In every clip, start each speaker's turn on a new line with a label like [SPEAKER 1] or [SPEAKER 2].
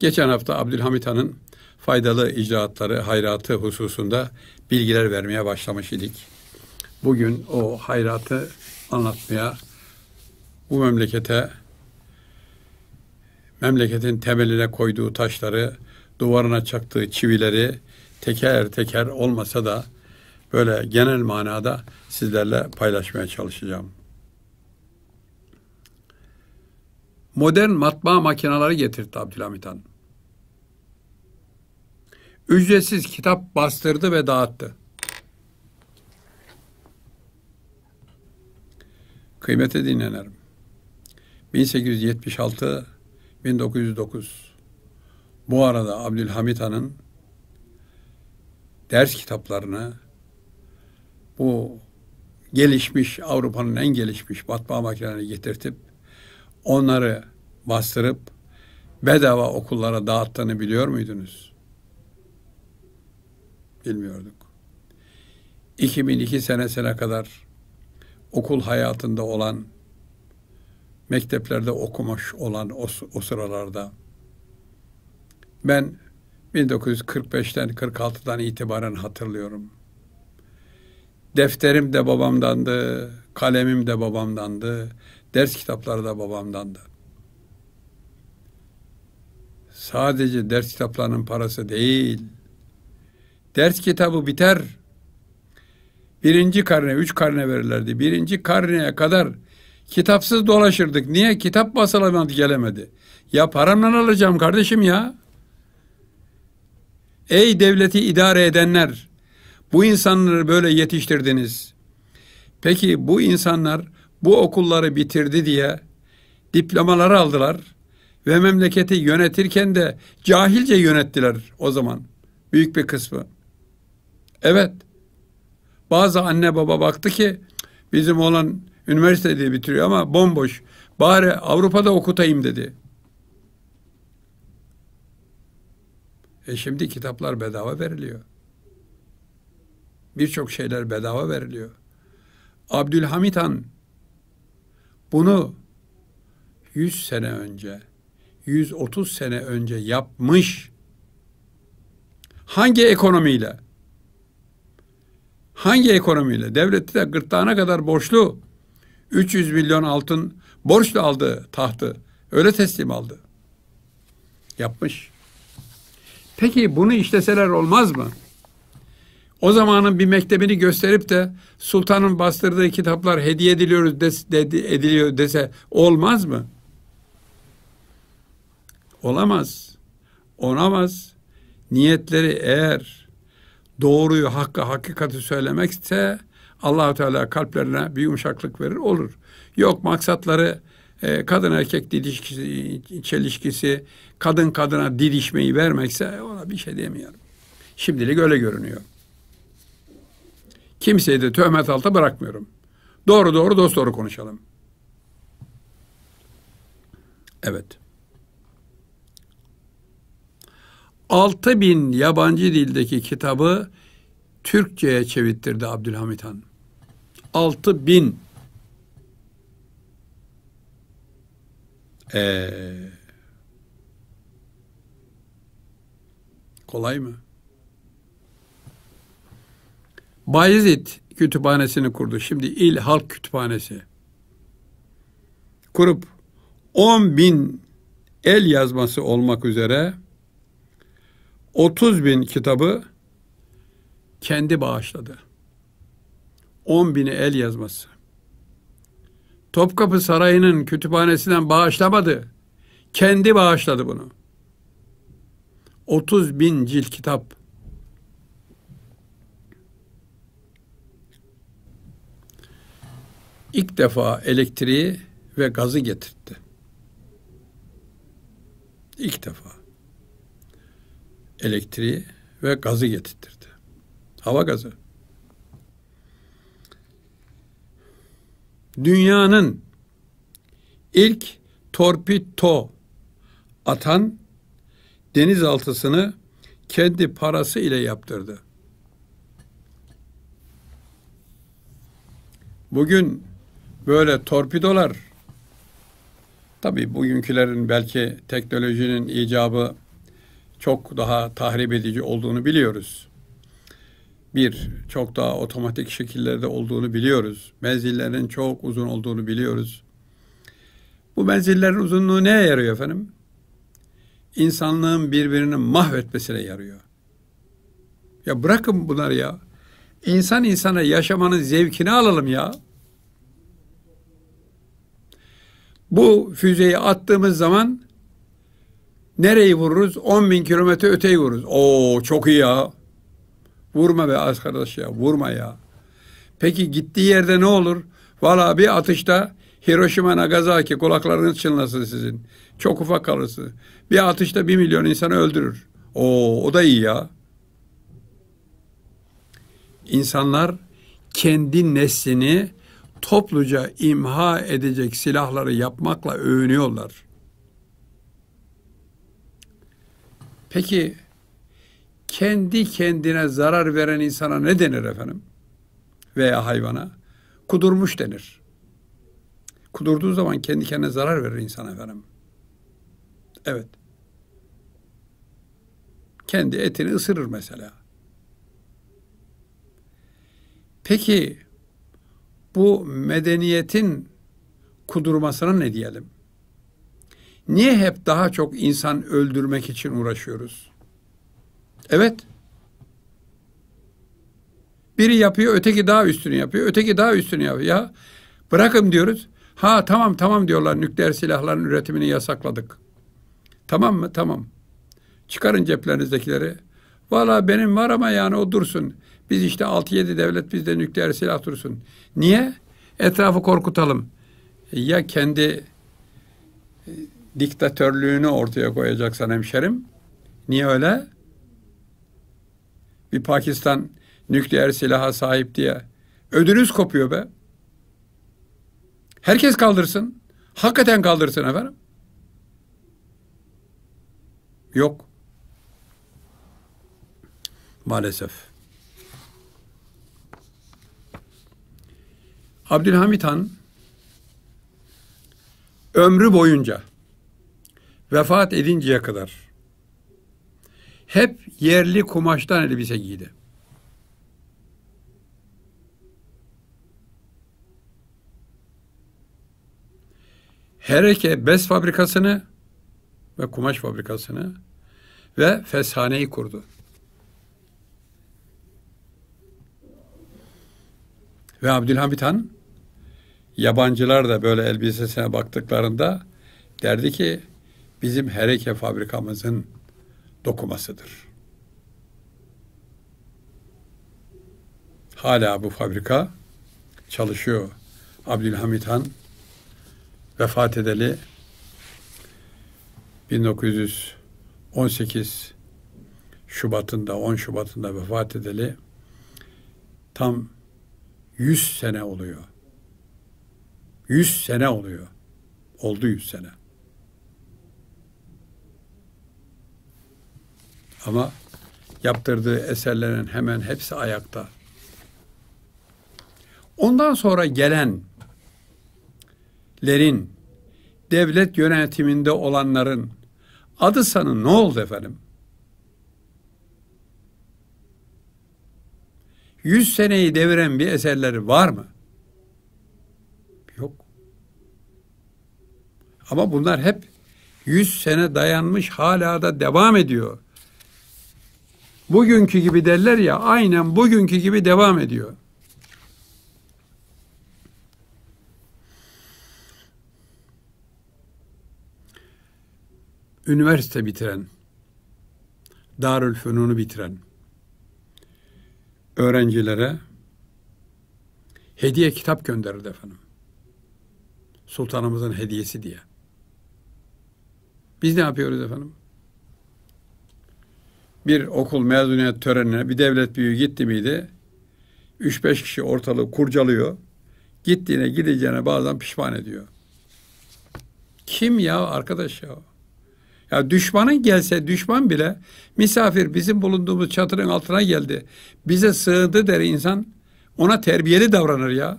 [SPEAKER 1] Geçen hafta Abdülhamit Han'ın faydalı icraatları, hayratı hususunda bilgiler vermeye başlamış idik. Bugün o hayratı anlatmaya, bu memlekete, memleketin temeline koyduğu taşları, duvarına çaktığı çivileri teker teker olmasa da böyle genel manada sizlerle paylaşmaya çalışacağım. Modern matbaa makineleri getirdi Abdülhamit Han ücretsiz kitap bastırdı ve dağıttı. Kıymete dinlenerim. 1876 1909 bu arada Abdülhamit Han'ın ders kitaplarını bu gelişmiş Avrupa'nın en gelişmiş matbaa makinelerini getirtip onları bastırıp bedava okullara dağıttığını biliyor muydunuz? bilmiyorduk. 2002 senesine kadar okul hayatında olan, mekteplerde okumuş olan o, o sıralarda ben 1945'ten 46'dan itibaren hatırlıyorum. Defterim de babamdandı, kalemim de babamdandı, ders kitapları da babamdandı. Sadece ders kitaplarının parası değil, Ders kitabı biter. Birinci karne, üç karne verirlerdi. Birinci karneye kadar kitapsız dolaşırdık. Niye? Kitap basılamadı, gelemedi. Ya paramla alacağım kardeşim ya. Ey devleti idare edenler, bu insanları böyle yetiştirdiniz. Peki bu insanlar bu okulları bitirdi diye diplomaları aldılar ve memleketi yönetirken de cahilce yönettiler o zaman büyük bir kısmı. Evet. Bazı anne baba baktı ki bizim olan üniversiteyi bitiriyor ama bomboş. Bari Avrupa'da okutayım dedi. E şimdi kitaplar bedava veriliyor. Birçok şeyler bedava veriliyor. Abdülhamit Han bunu 100 sene önce, 130 sene önce yapmış. Hangi ekonomiyle? Hangi ekonomiyle? Devleti de gırtlağına kadar borçlu. 300 milyon altın borçlu aldı tahtı. Öyle teslim aldı. Yapmış. Peki bunu işleseler olmaz mı? O zamanın bir mektebini gösterip de sultanın bastırdığı kitaplar hediye ediliyoruz des, de, ediliyor dese olmaz mı? Olamaz. Olamaz. Niyetleri eğer doğruyu, hakkı, hakikati söylemekse Allahu Teala kalplerine bir yumuşaklık verir olur. Yok maksatları e, kadın erkek didişkisi, çelişkisi, kadın kadına didişmeyi vermekse ona bir şey demiyorum. Şimdilik öyle görünüyor. Kimseyi de töhmet alta bırakmıyorum. Doğru doğru dost doğru konuşalım. Evet. 6 bin yabancı dildeki kitabı Türkçe'ye çevirtirdi Abdülhamit Han. 6 bin. Ee, kolay mı? Bayezid kütüphanesini kurdu. Şimdi İl Halk Kütüphanesi. Kurup 10 bin el yazması olmak üzere 30 bin kitabı kendi bağışladı. 10 bini el yazması. Topkapı Sarayı'nın kütüphanesinden bağışlamadı. Kendi bağışladı bunu. 30 bin cilt kitap. İlk defa elektriği ve gazı getirtti. İlk defa elektriği ve gazı getirtirdi. Hava gazı. Dünyanın ilk torpito atan denizaltısını kendi parası ile yaptırdı. Bugün böyle torpidolar tabi bugünkülerin belki teknolojinin icabı çok daha tahrip edici olduğunu biliyoruz. Bir, çok daha otomatik şekillerde olduğunu biliyoruz. Menzillerin çok uzun olduğunu biliyoruz. Bu menzillerin uzunluğu neye yarıyor efendim? İnsanlığın birbirini mahvetmesine yarıyor. Ya bırakın bunları ya. İnsan insana yaşamanın zevkini alalım ya. Bu füzeyi attığımız zaman Nereyi vururuz? 10 bin kilometre öteyi vururuz. Oo çok iyi ya. Vurma be az kardeş ya. Vurma ya. Peki gittiği yerde ne olur? Valla bir atışta Hiroşima Nagasaki kulaklarınız çınlasın sizin. Çok ufak kalırsınız. Bir atışta bir milyon insanı öldürür. Oo o da iyi ya. İnsanlar kendi neslini topluca imha edecek silahları yapmakla övünüyorlar. Peki kendi kendine zarar veren insana ne denir efendim? Veya hayvana? Kudurmuş denir. Kudurduğu zaman kendi kendine zarar verir insan efendim. Evet. Kendi etini ısırır mesela. Peki bu medeniyetin kudurmasına ne diyelim? Niye hep daha çok insan öldürmek için uğraşıyoruz? Evet. Biri yapıyor, öteki daha üstünü yapıyor, öteki daha üstünü yapıyor. Ya bırakın diyoruz. Ha tamam tamam diyorlar nükleer silahların üretimini yasakladık. Tamam mı? Tamam. Çıkarın ceplerinizdekleri. Valla benim var ama yani o dursun. Biz işte 6-7 devlet bizde nükleer silah dursun. Niye? Etrafı korkutalım. Ya kendi diktatörlüğünü ortaya koyacaksan hemşerim. Niye öyle? Bir Pakistan nükleer silaha sahip diye ödünüz kopuyor be. Herkes kaldırsın. Hakikaten kaldırsın efendim. Yok. Maalesef. Abdülhamit Han ömrü boyunca vefat edinceye kadar hep yerli kumaştan elbise giydi. Hereke bez fabrikasını ve kumaş fabrikasını ve feshaneyi kurdu. Ve Abdülhamit Han yabancılar da böyle elbisesine baktıklarında derdi ki bizim hereke fabrikamızın dokumasıdır. Hala bu fabrika çalışıyor. Abdülhamit Han vefat edeli 1918 Şubat'ında 10 Şubat'ında vefat edeli tam 100 sene oluyor. 100 sene oluyor. Oldu 100 sene. Ama yaptırdığı eserlerin hemen hepsi ayakta. Ondan sonra gelenlerin, devlet yönetiminde olanların adı sana ne oldu efendim? Yüz seneyi deviren bir eserleri var mı? Yok. Ama bunlar hep yüz sene dayanmış hala da devam ediyor bugünkü gibi derler ya aynen bugünkü gibi devam ediyor. Üniversite bitiren, Darülfünun'u bitiren öğrencilere hediye kitap gönderirdi efendim. Sultanımızın hediyesi diye. Biz ne yapıyoruz efendim? bir okul mezuniyet törenine bir devlet büyüğü gitti miydi? Üç beş kişi ortalığı kurcalıyor. Gittiğine gideceğine bazen pişman ediyor. Kim ya arkadaş ya? Ya düşmanın gelse düşman bile misafir bizim bulunduğumuz çatının altına geldi. Bize sığındı der insan. Ona terbiyeli davranır ya.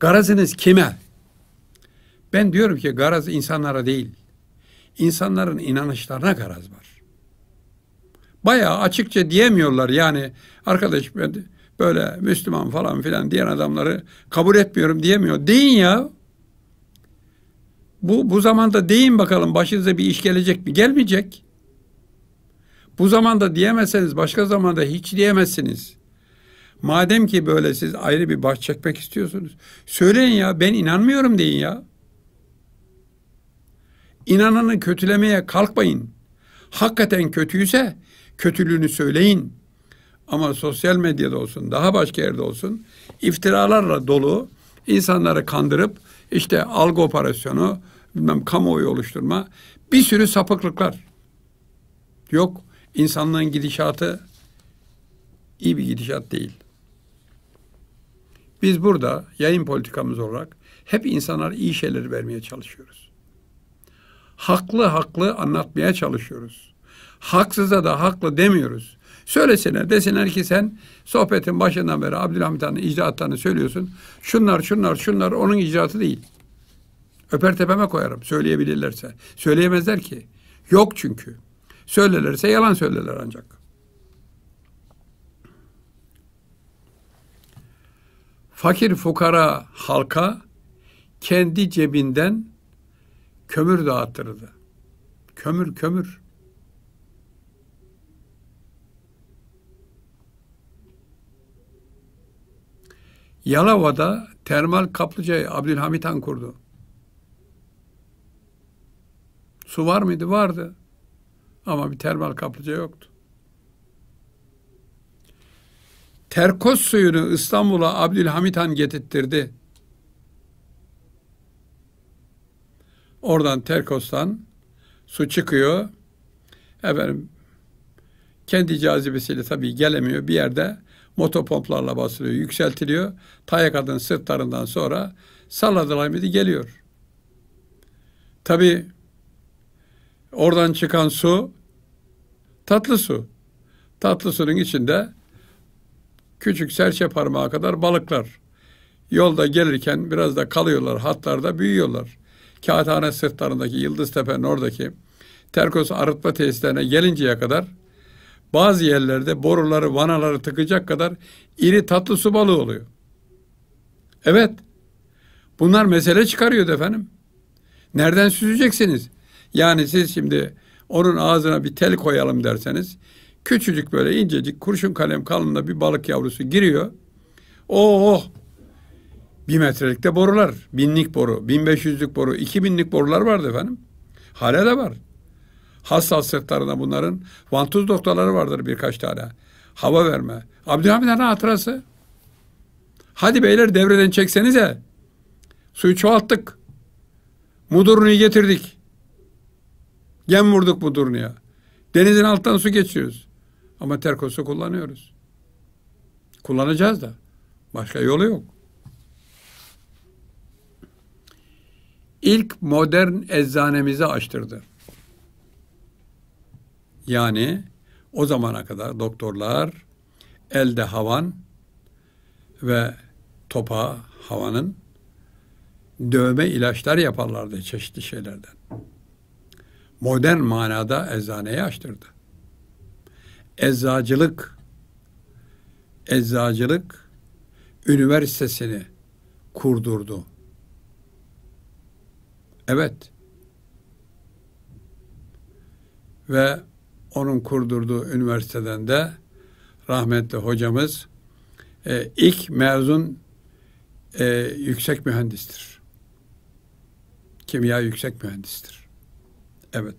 [SPEAKER 1] Garazınız kime? Ben diyorum ki garaz insanlara değil. İnsanların inanışlarına garaz var bayağı açıkça diyemiyorlar. Yani arkadaş ben böyle Müslüman falan filan diyen adamları kabul etmiyorum diyemiyor. Deyin ya. Bu, bu zamanda deyin bakalım başınıza bir iş gelecek mi? Gelmeyecek. Bu zamanda diyemezseniz başka zamanda hiç diyemezsiniz. Madem ki böyle siz ayrı bir baş çekmek istiyorsunuz. Söyleyin ya ben inanmıyorum deyin ya. İnananı kötülemeye kalkmayın. Hakikaten kötüyse kötülüğünü söyleyin. Ama sosyal medyada olsun, daha başka yerde olsun iftiralarla dolu insanları kandırıp işte algı operasyonu, bilmem kamuoyu oluşturma bir sürü sapıklıklar. Yok insanlığın gidişatı iyi bir gidişat değil. Biz burada yayın politikamız olarak hep insanlara iyi şeyleri vermeye çalışıyoruz. Haklı haklı anlatmaya çalışıyoruz. Haksıza da haklı demiyoruz. Söylesinler desinler ki sen sohbetin başından beri Abdülhamit Han'ın icraatlarını söylüyorsun. Şunlar şunlar şunlar onun icraatı değil. Öper tepeme koyarım söyleyebilirlerse. Söyleyemezler ki. Yok çünkü. Söylerlerse yalan söylerler ancak. Fakir fukara halka kendi cebinden kömür dağıttırdı. Kömür kömür. Yalova'da termal kaplıcayı Abdülhamit Han kurdu. Su var mıydı? Vardı. Ama bir termal kaplıca yoktu. Terkos suyunu İstanbul'a Abdülhamit Han getirtirdi. Oradan Terkos'tan su çıkıyor. Efendim kendi cazibesiyle tabii gelemiyor. Bir yerde motopomplarla basılıyor, yükseltiliyor. kadın sırtlarından sonra Salladı Hamidi geliyor. Tabi oradan çıkan su tatlı su. Tatlı suyun içinde küçük serçe parmağı kadar balıklar. Yolda gelirken biraz da kalıyorlar, hatlarda büyüyorlar. Kağıthane sırtlarındaki Yıldız Tepe'nin oradaki terkos arıtma tesislerine gelinceye kadar bazı yerlerde boruları, vanaları tıkacak kadar iri tatlı su balığı oluyor. Evet. Bunlar mesele çıkarıyor efendim. Nereden süzeceksiniz? Yani siz şimdi onun ağzına bir tel koyalım derseniz küçücük böyle incecik kurşun kalem kalınla bir balık yavrusu giriyor. Oh oh! Bir metrelikte borular, binlik boru, bin beş yüzlük boru, iki binlik borular vardı efendim. Hala da var. Has hastalıklarında bunların vantuz doktorları vardır birkaç tane. Hava verme. Abdülhamid Han'ın hatırası. Hadi beyler devreden çeksenize. Suyu çoğalttık. Mudurnu'yu getirdik. Gem vurduk Mudurnu'ya. Denizin alttan su geçiyoruz. Ama terkosu kullanıyoruz. Kullanacağız da. Başka yolu yok. İlk modern eczanemizi açtırdı. Yani o zamana kadar doktorlar elde havan ve topa havanın dövme ilaçlar yaparlardı çeşitli şeylerden. Modern manada eczaneyi açtırdı. Eczacılık eczacılık üniversitesini kurdurdu. Evet. Ve onun kurdurduğu üniversiteden de rahmetli hocamız e, ilk mezun e, yüksek mühendistir. Kimya yüksek mühendistir. Evet.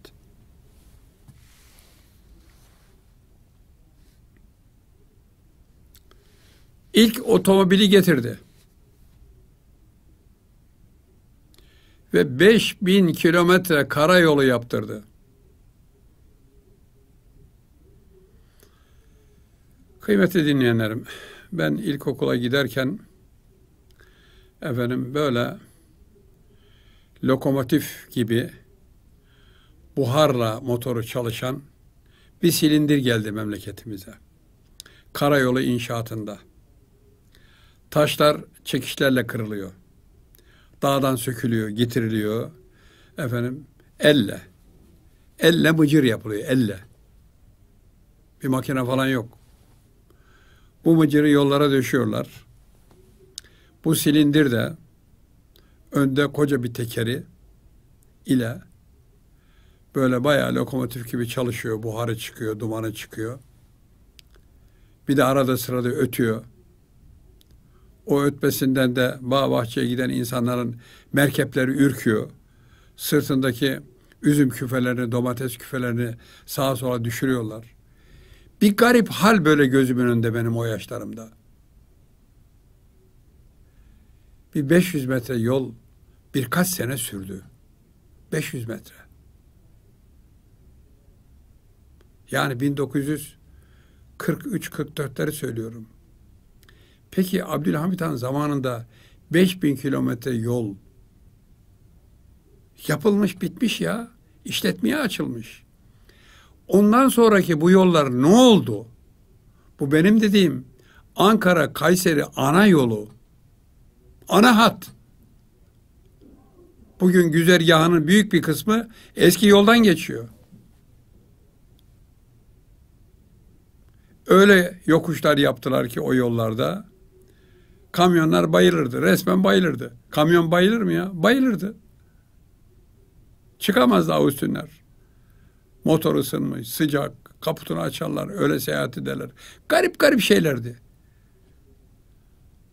[SPEAKER 1] İlk otomobili getirdi. Ve 5000 kilometre karayolu yaptırdı. Kıymetli dinleyenlerim, ben ilkokula giderken efendim böyle lokomotif gibi buharla motoru çalışan bir silindir geldi memleketimize. Karayolu inşaatında. Taşlar çekişlerle kırılıyor. Dağdan sökülüyor, getiriliyor. Efendim elle. Elle mıcır yapılıyor, elle. Bir makine falan yok. Bu mıcırı yollara döşüyorlar. Bu silindir de önde koca bir tekeri ile böyle bayağı lokomotif gibi çalışıyor. Buharı çıkıyor, dumanı çıkıyor. Bir de arada sırada ötüyor. O ötmesinden de bağ bahçeye giden insanların merkepleri ürküyor. Sırtındaki üzüm küfelerini, domates küfelerini sağa sola düşürüyorlar. Bir garip hal böyle gözümün önünde benim o yaşlarımda. Bir 500 metre yol birkaç sene sürdü. 500 metre. Yani 1943-44'leri söylüyorum. Peki Abdülhamit Han zamanında 5000 kilometre yol yapılmış bitmiş ya. işletmeye açılmış. Ondan sonraki bu yollar ne oldu? Bu benim dediğim Ankara Kayseri ana yolu. Ana hat. Bugün güzergahının büyük bir kısmı eski yoldan geçiyor. Öyle yokuşlar yaptılar ki o yollarda. Kamyonlar bayılırdı. Resmen bayılırdı. Kamyon bayılır mı ya? Bayılırdı. Çıkamazdı üstünler. Motor ısınmış, sıcak, kaputunu açarlar, öyle seyahat ederler. Garip garip şeylerdi.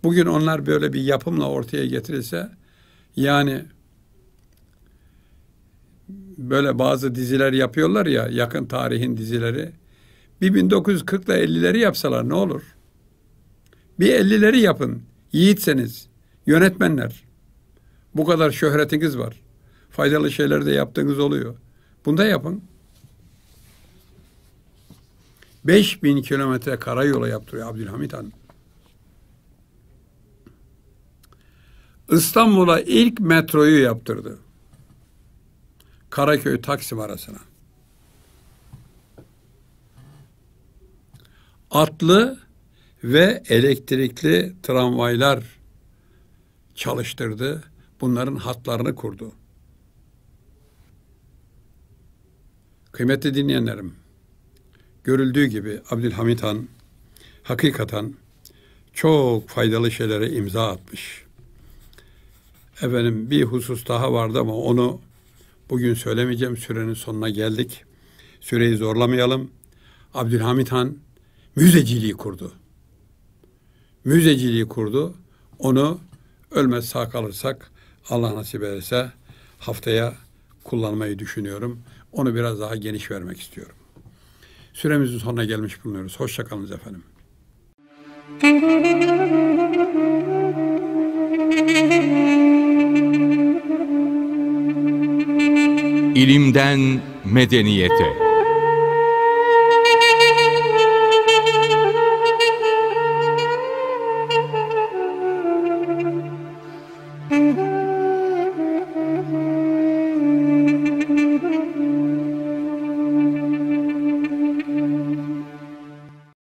[SPEAKER 1] Bugün onlar böyle bir yapımla ortaya getirilse, yani böyle bazı diziler yapıyorlar ya, yakın tarihin dizileri. 1940 ile 50'leri yapsalar ne olur? Bir 50'leri yapın, yiğitseniz, yönetmenler. Bu kadar şöhretiniz var. Faydalı şeyler de yaptığınız oluyor. Bunda yapın bin kilometre karayolu yaptırıyor Abdülhamit Han. İstanbul'a ilk metroyu yaptırdı. Karaköy Taksim arasına. Atlı ve elektrikli tramvaylar çalıştırdı. Bunların hatlarını kurdu. Kıymetli dinleyenlerim, Görüldüğü gibi Abdülhamit Han hakikaten çok faydalı şeylere imza atmış. Efendim bir husus daha vardı ama onu bugün söylemeyeceğim. Sürenin sonuna geldik. Süreyi zorlamayalım. Abdülhamit Han müzeciliği kurdu. Müzeciliği kurdu. Onu ölmez sağ kalırsak Allah nasip ederse haftaya kullanmayı düşünüyorum. Onu biraz daha geniş vermek istiyorum. Süremizin sonuna gelmiş bulunuyoruz. Hoşçakalınız efendim. İlimden medeniyete.